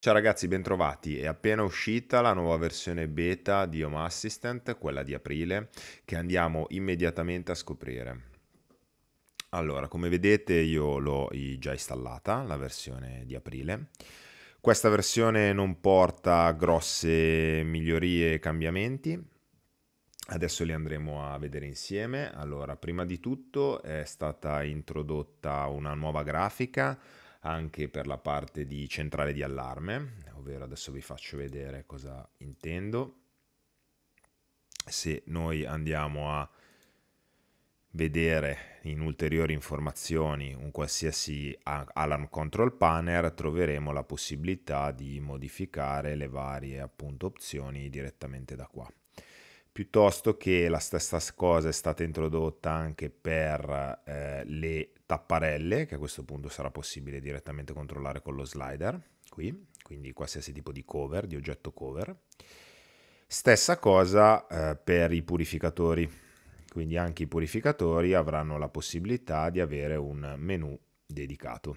Ciao ragazzi, bentrovati. È appena uscita la nuova versione beta di Home Assistant, quella di aprile, che andiamo immediatamente a scoprire. Allora, come vedete io l'ho già installata, la versione di aprile. Questa versione non porta grosse migliorie e cambiamenti. Adesso li andremo a vedere insieme. Allora, prima di tutto è stata introdotta una nuova grafica anche per la parte di centrale di allarme, ovvero adesso vi faccio vedere cosa intendo. Se noi andiamo a vedere in ulteriori informazioni un qualsiasi alarm control panel troveremo la possibilità di modificare le varie appunto opzioni direttamente da qua piuttosto che la stessa cosa è stata introdotta anche per eh, le tapparelle, che a questo punto sarà possibile direttamente controllare con lo slider, qui, quindi qualsiasi tipo di cover, di oggetto cover. Stessa cosa eh, per i purificatori, quindi anche i purificatori avranno la possibilità di avere un menu dedicato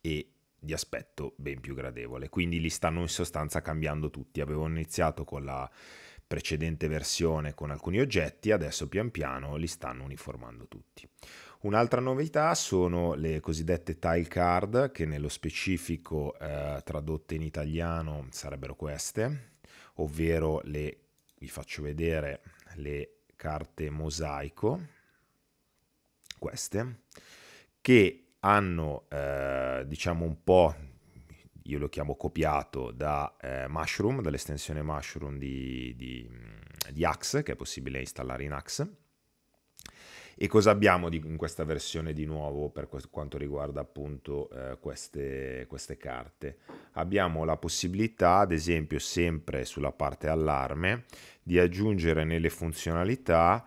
e di aspetto ben più gradevole. Quindi li stanno in sostanza cambiando tutti. Avevo iniziato con la precedente versione con alcuni oggetti, adesso pian piano li stanno uniformando tutti. Un'altra novità sono le cosiddette tile card, che nello specifico eh, tradotte in italiano sarebbero queste, ovvero le, vi faccio vedere le carte mosaico, queste, che hanno eh, diciamo un po' io lo chiamo copiato da eh, Mushroom, dall'estensione Mushroom di, di, di Axe, che è possibile installare in Axe. E cosa abbiamo di, in questa versione di nuovo per quanto riguarda appunto eh, queste, queste, carte? Abbiamo la possibilità, ad esempio, sempre sulla parte allarme, di aggiungere nelle funzionalità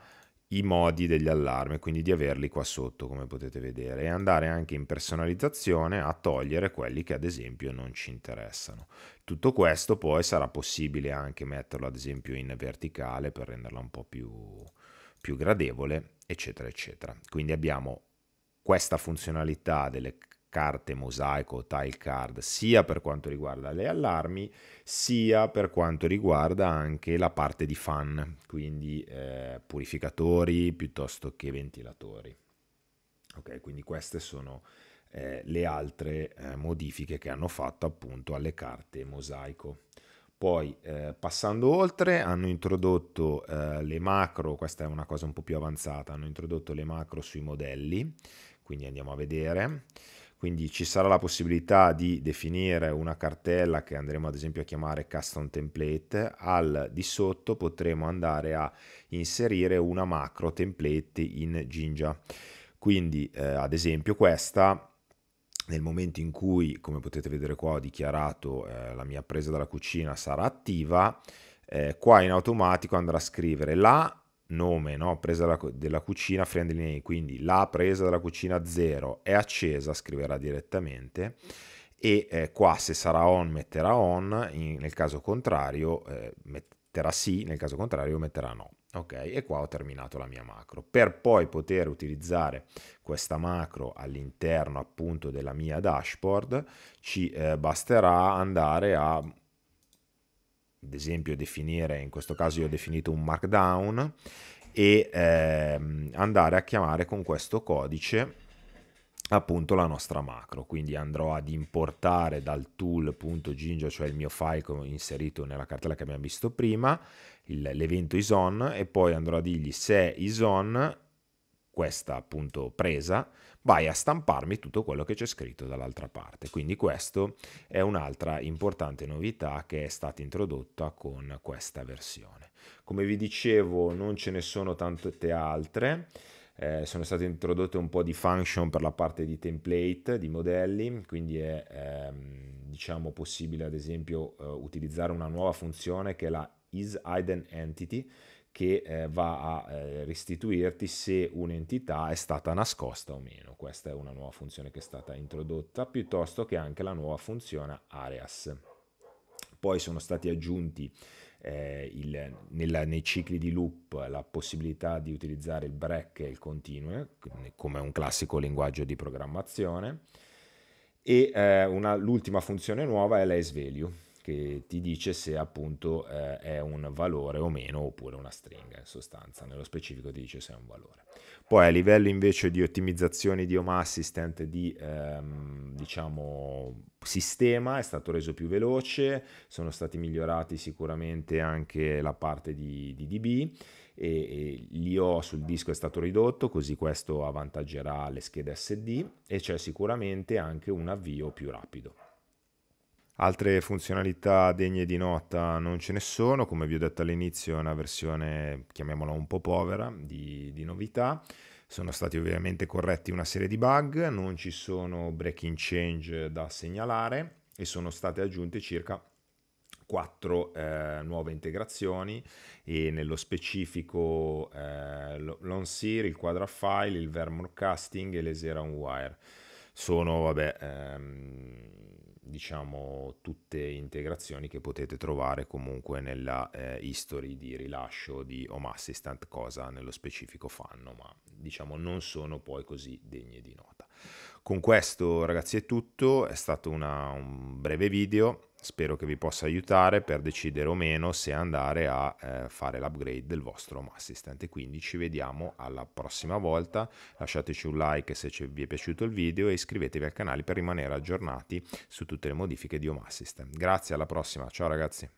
i modi degli allarmi, quindi di averli qua sotto come potete vedere e andare anche in personalizzazione a togliere quelli che ad esempio non ci interessano. Tutto questo poi sarà possibile anche metterlo ad esempio in verticale per renderla un po' più, più gradevole, eccetera, eccetera. Quindi abbiamo questa funzionalità delle carte mosaico tile card sia per quanto riguarda le allarmi sia per quanto riguarda anche la parte di fan quindi eh, purificatori piuttosto che ventilatori ok quindi queste sono eh, le altre eh, modifiche che hanno fatto appunto alle carte mosaico poi eh, passando oltre hanno introdotto eh, le macro, questa è una cosa un po' più avanzata, hanno introdotto le macro sui modelli, quindi andiamo a vedere quindi ci sarà la possibilità di definire una cartella che andremo ad esempio a chiamare custom template, al di sotto potremo andare a inserire una macro template in Jinja Quindi eh, ad esempio questa nel momento in cui, come potete vedere qua, ho dichiarato eh, la mia presa dalla cucina sarà attiva, eh, qua in automatico andrà a scrivere la nome no? presa della, della cucina Friendly quindi la presa della cucina 0 è accesa, scriverà direttamente e eh, qua se sarà on metterà on, in, nel caso contrario eh, metterà sì, nel caso contrario metterà no. Ok, e qua ho terminato la mia macro. Per poi poter utilizzare questa macro all'interno appunto della mia dashboard ci eh, basterà andare a ad esempio definire, in questo caso io ho definito un markdown, e ehm, andare a chiamare con questo codice appunto la nostra macro quindi andrò ad importare dal tool.ginjo cioè il mio file che ho inserito nella cartella che abbiamo visto prima l'evento ison e poi andrò a dirgli se ison questa appunto presa, vai a stamparmi tutto quello che c'è scritto dall'altra parte. Quindi questo è un'altra importante novità che è stata introdotta con questa versione. Come vi dicevo, non ce ne sono tante altre. Eh, sono state introdotte un po' di function per la parte di template di modelli, quindi è ehm, diciamo possibile ad esempio eh, utilizzare una nuova funzione che è la isIdenEntity che eh, va a eh, restituirti se un'entità è stata nascosta o meno. Questa è una nuova funzione che è stata introdotta, piuttosto che anche la nuova funzione Areas. Poi sono stati aggiunti eh, il, nella, nei cicli di loop la possibilità di utilizzare il break e il continue, come un classico linguaggio di programmazione. E eh, una, l'ultima funzione nuova è l'ace value che ti dice se appunto eh, è un valore o meno oppure una stringa in sostanza, nello specifico ti dice se è un valore. Poi a livello invece di ottimizzazione di Oma Assistant di ehm, diciamo sistema è stato reso più veloce, sono stati migliorati sicuramente anche la parte di, di DB e, e l'IO sul disco è stato ridotto, così questo avvantaggerà le schede SD e c'è sicuramente anche un avvio più rapido. Altre funzionalità degne di nota non ce ne sono, come vi ho detto all'inizio è una versione, chiamiamola un po' povera, di, di novità. Sono stati ovviamente corretti una serie di bug, non ci sono breaking change da segnalare e sono state aggiunte circa quattro eh, nuove integrazioni e nello specifico eh, l'OnSeer, il Quadrafile, il Vermore Casting e l'Eseran Wire sono, vabbè, ehm, diciamo tutte integrazioni che potete trovare comunque nella eh, history di rilascio di Home Assistant, cosa nello specifico fanno, ma diciamo non sono poi così degne di nota. Con questo ragazzi è tutto, è stato una, un breve video, spero che vi possa aiutare per decidere o meno se andare a eh, fare l'upgrade del vostro Home Assistant e quindi ci vediamo alla prossima volta, lasciateci un like se vi è piaciuto il video e iscrivetevi al canale per rimanere aggiornati su tutte le modifiche di Home Assistant. Grazie, alla prossima, ciao ragazzi!